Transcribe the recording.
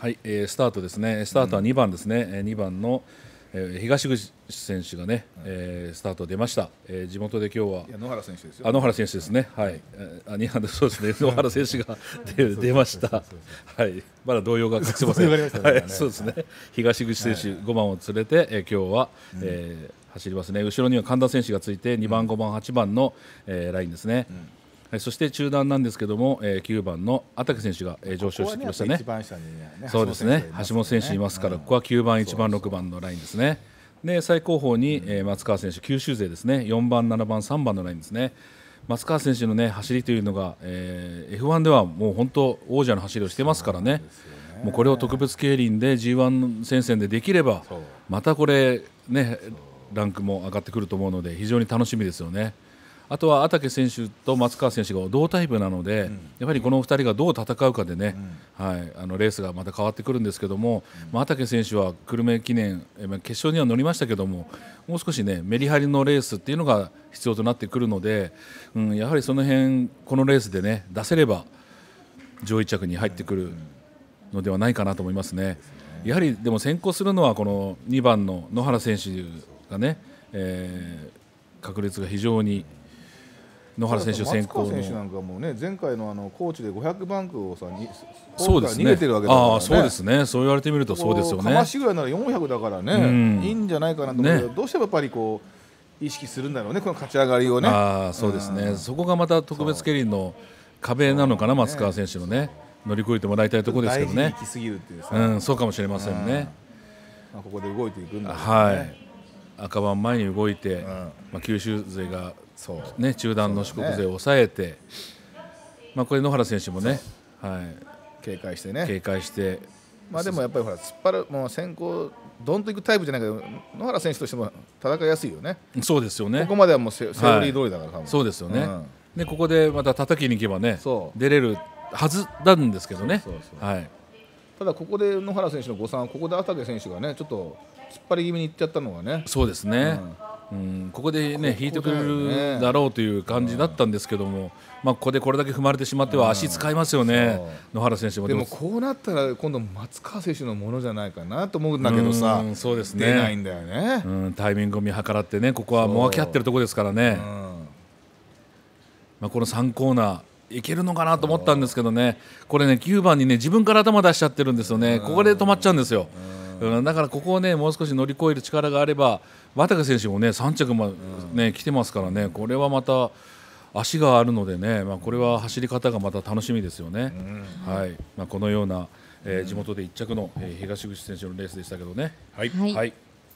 はい、えー、スタートですね。スタートは2番ですね。うん、2番の、えー、東口選手がね、はい、えー、スタート出ました。えー、地元で今日は野原選手ですよ。野原選手ですね。はい。あ、2番でそうですね。野原選手が出出ました。はい。まだ動揺が隠せません。ね、はい、そうですね。東口選手5番を連れて、えー、今日は、うん、えー、走りますね。後ろには神田選手がついて2番5番8番の、えー、ラインですね。うんそして中段なんですけども、えー、9番の畠竹選手が、えー、上昇してきましたね。ここねねそうですね、橋本選手いますから、ここは9番、1番、6番のラインですね。で最後方に、え松川選手、九州勢ですね、4番、7番、3番のラインですね。松川選手の、ね、走りというのが、えー、F1 ではもう本当王者の走りをしてますからね。もうこれを特別競輪で G1 戦線でできればまたこれねランクも上がってくると思うので非常に楽しみですよね。あとは畠選手と松川選手が同タイプなので、うん、やはりこの2人がどう戦うかでね、うん、はい、あのレースがまた変わってくるんですけども、うん、まあ、畠選手は久留米記念決勝には乗りましたけどももう少しねメリハリのレースっていうのが必要となってくるので、うん、やはりその辺このレースでね出せれば上位着に入ってくるのではないかなと思いますね。やはりでも先行するのはこの2番の野原選手がね、えー、確率が非常に野原選手先行の選手なんかもね前回のあのコーチで500バンクをさにそうですね逃げてるわけだから、ね、あそうですねそう言われてみるとそうですよね。かましぐらいなら400だからね、うん、いいんじゃないかなと思うけど、ね、どうしてもやっぱりこう意識するんだろうねこの勝ち上がりをね。あそうですね、うん、そこがまた特別競輪の壁なのかな、松川選手のね乗り越えてもらいたいところですけどね。行きすぎるっていう、ね、うんそうかもしれませんね。まあ、ここで動いていくんだ、ね、はい。赤番前に動いて、うん、まあ、九州勢が、ね、中段の四国勢を抑えて、ね、まあ、これ野原選手もね、はい、警戒してね警戒してまあ、でもやっぱりほら突っ張るもう先行どんといくタイプじゃないけど野原選手としても戦いやすいよねそうですよねここまではもうセセオリー通りだから、はそうですよね、うん、でここでまた叩きに行けばね出れるはずなんですけどねはいただここで野原選手の誤算ここで畠選手がねちょっと突っ張り気味にいっちゃったのがねそうですね、うん、うん、ここでね引いてくれるだろうという感じだったんですけども、うん、まあ、ここでこれだけ踏まれてしまっては足使いますよね、うん、野原選手もでもこうなったら今度松川選手のものじゃないかなと思うんだけどさそうです、ね、出ないんだよね、うん、タイミングを見計らってねここはもがき合ってるところですからね、まあ、この3コーナーいけるのかなと思ったんですけどねこれね9番にね自分から頭出しちゃってるんですよねここで止まっちゃうんですよ。うん、だからここをねもう少し乗り越える力があれば渡部選手もね3着も、ね、ね来てますからねこれはまた足があるのでね、まあ、これは走り方がまた楽しみですよね。はいまあ、このような、えー、地元で1着の、えー、東口選手のレースでしたけどね。はい、はい